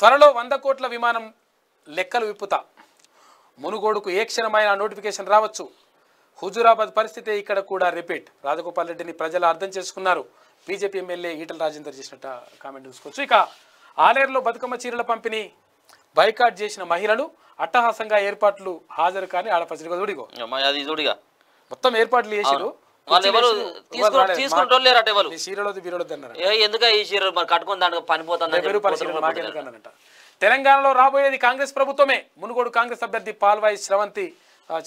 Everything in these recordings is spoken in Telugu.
త్వరలో వంద కోట్ల విమానం లెక్కలు విప్పుతా మునుగోడుకు ఏ క్షణమైన నోటిఫికేషన్ రావచ్చు హుజూరాబాద్ పరిస్థితి ఇక్కడ కూడా రిపీట్ రాజగోపాల్ రెడ్డిని ప్రజలు అర్థం చేసుకున్నారు బీజేపీ ఎమ్మెల్యే ఈటల రాజేందర్ చేసినట్ట కామెంట్ చూసుకోవచ్చు ఇక ఆలేరులో బతుకమ్మ చీరల పంపిణీ బైకాట్ చేసిన మహిళలు అట్టహాసంగా ఏర్పాట్లు హాజరు కానీ ఆడపచ్చడిగా అది మొత్తం ఏర్పాట్లు చేశారు ఈ దానికి తెలంగాణలో రాబోయేది కాంగ్రెస్ ప్రభుత్వమే మునుగోడు కాంగ్రెస్ అభ్యర్థి పాల్వాయి శ్రవంతి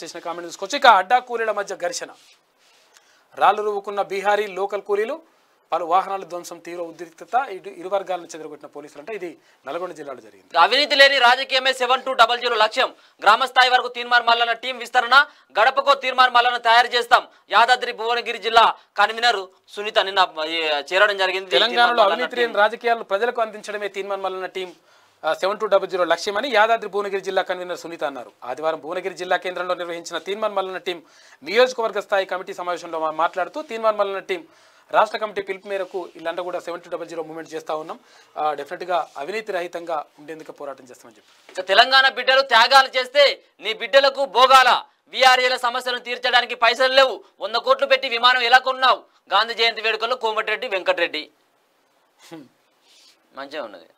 చేసిన కామెంట్ తీసుకొచ్చి ఇక అడ్డా కూలీల మధ్య ఘర్షణ రాళ్ళు రువ్వుకున్న బీహారీ లోకల్ కూలీలు పలు వాహనాల ధ్వంసం తీవ్ర ఉద్రిక్తత ఇటు ఇరు వర్గాలను చెదరగొట్టిన పోలీసులు అంటే ఇది నల్గొండ జిల్లాలో జరిగింది అవినీతి లేని రాజకీయమే సెవెన్ టూ డబల్ జీరో లక్ష్యం గ్రామ స్థాయి వరకు తీర్మాన్ మల్లన టీం విస్తరణ గడపకో తీర్మాన్ మల్లన తయారు చేస్తాం యాదాద్రి భువనగిరి జిల్లా కన్వీనర్ సునీత నిన్న చేరడం జరిగింది తెలంగాణలో అవినీతి లేని రాజకీయాలను ప్రజలకు అందించడమే తీర్మాన్ Mallanna team seven two double zero లక్ష్యమని యాదాద్రి భువనగిరి జిల్లా కన్వీనర్ సునీత అన్నారు ఆదివారం భువనగిరి జిల్లా కేంద్రంలో నిర్వహించిన తీర్మాన్ మల్లన టీం నియోజకవర్గ స్థాయి కమిటీ సమావేశంలో మాట్లాడుతూ తీర్మాన్ మల్లన టీం రాష్ట్ర కమిటీ పిలుపు మేరకు ఇల్లంతా కూడా సెవెన్ డబల్ జీరో మూవ్మెంట్ చేస్తూ ఉన్నాం డెఫినెట్గా అవినీతి రహితంగా ఉండేందుకు పోరాటం చేస్తామని చెప్పి తెలంగాణ బిడ్డలు త్యాగాలు చేస్తే నీ బిడ్డలకు భోగాల వీఆర్ఏల సమస్యలను తీర్చడానికి పైసలు లేవు వంద కోట్లు పెట్టి విమానం ఎలా కొన్నావు గాంధీ జయంతి వేడుకల్లో కోమటిరెడ్డి వెంకటరెడ్డి మంచిగా ఉన్నది